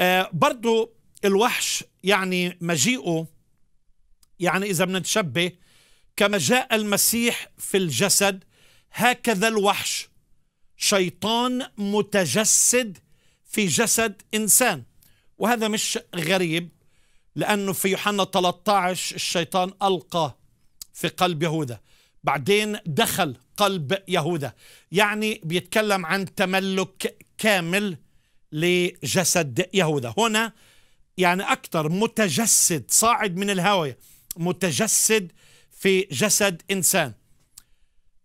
آه برضو الوحش يعني مجيئه يعني إذا بدنا نتشبه كما جاء المسيح في الجسد هكذا الوحش شيطان متجسد في جسد إنسان وهذا مش غريب لأنه في يوحنا 13 الشيطان ألقى في قلب يهوذا بعدين دخل قلب يهوذا يعني بيتكلم عن تملك كامل لجسد يهوذا هنا يعني أكثر متجسد صاعد من الهاوية متجسد في جسد إنسان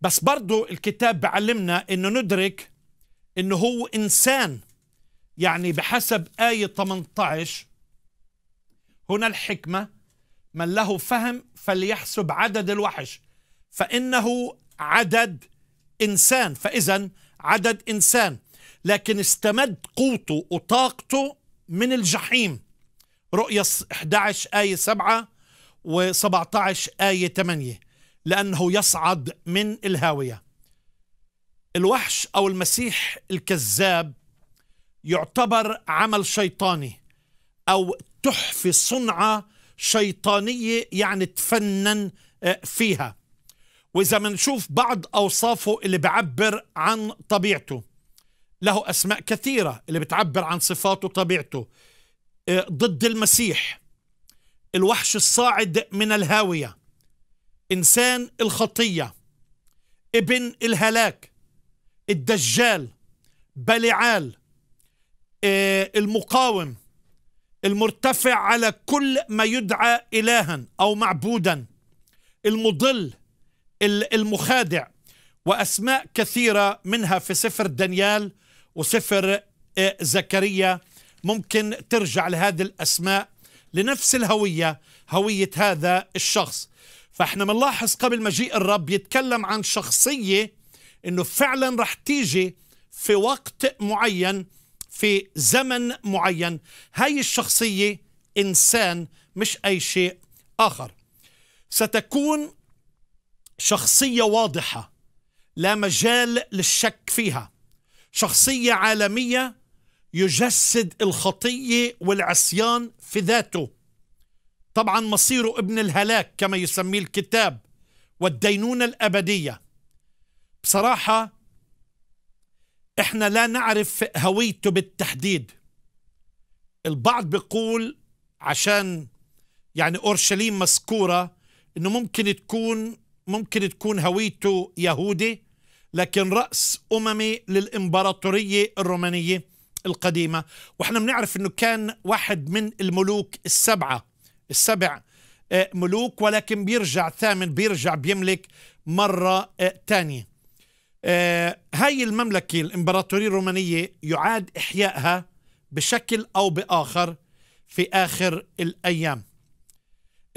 بس برضو الكتاب بعلمنا أنه ندرك أنه هو إنسان يعني بحسب آية 18 هنا الحكمة من له فهم فليحسب عدد الوحش فإنه عدد إنسان فإذا عدد إنسان لكن استمد قوته وطاقته من الجحيم رؤية 11 آية 7 و17 آية 8 لأنه يصعد من الهاوية الوحش أو المسيح الكذاب يعتبر عمل شيطاني أو تحفة صنعة شيطانية يعني تفنن آه، فيها وإذا منشوف بعض أوصافه اللي بعبر عن طبيعته له أسماء كثيرة اللي بتعبر عن صفاته وطبيعته آه، ضد المسيح الوحش الصاعد من الهاوية إنسان الخطية ابن الهلاك الدجال بلعال آه، المقاوم المرتفع على كل ما يدعى إلها أو معبودا المضل المخادع وأسماء كثيرة منها في سفر دانيال وسفر إيه، زكريا ممكن ترجع لهذه الأسماء لنفس الهوية هوية هذا الشخص فاحنا بنلاحظ قبل مجيء الرب يتكلم عن شخصية انه فعلا رح تيجي في وقت معين في زمن معين هاي الشخصية إنسان مش أي شيء آخر ستكون شخصية واضحة لا مجال للشك فيها شخصية عالمية يجسد الخطية والعصيان في ذاته طبعا مصيره ابن الهلاك كما يسميه الكتاب والدينونة الأبدية بصراحة احنا لا نعرف هويته بالتحديد البعض بيقول عشان يعني اورشليم مذكوره انه ممكن تكون ممكن تكون هويته يهودي لكن رأس أممي للإمبراطورية الرومانية القديمة وإحنا بنعرف أنه كان واحد من الملوك السبعة السبع آه، ملوك ولكن بيرجع ثامن بيرجع بيملك مرة آه، تانية آه، هاي المملكة الإمبراطورية الرومانية يعاد إحيائها بشكل أو بآخر في آخر الأيام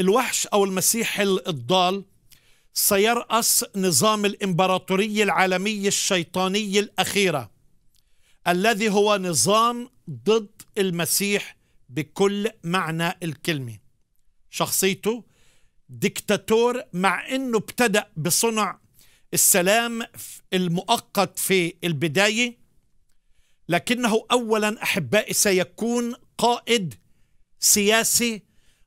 الوحش أو المسيح الضال سيرأس نظام الإمبراطورية العالمية الشيطانية الأخيرة الذي هو نظام ضد المسيح بكل معنى الكلمة شخصيته ديكتاتور مع أنه ابتدأ بصنع السلام المؤقت في البداية لكنه أولا أحبائي سيكون قائد سياسي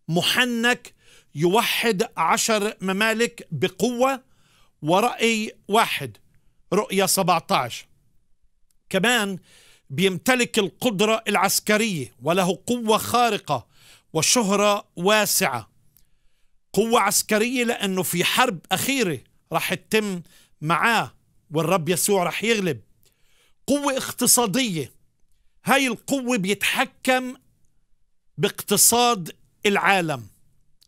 محنك يوحد عشر ممالك بقوة ورأي واحد رؤية 17 كمان بيمتلك القدرة العسكرية وله قوة خارقة وشهرة واسعة قوة عسكرية لأنه في حرب أخيرة راح تتم معاه والرب يسوع راح يغلب قوة اقتصادية هاي القوة بيتحكم باقتصاد العالم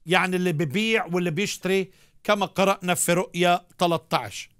يعني اللي ببيع واللي بيشتري كما قرأنا في رؤية 13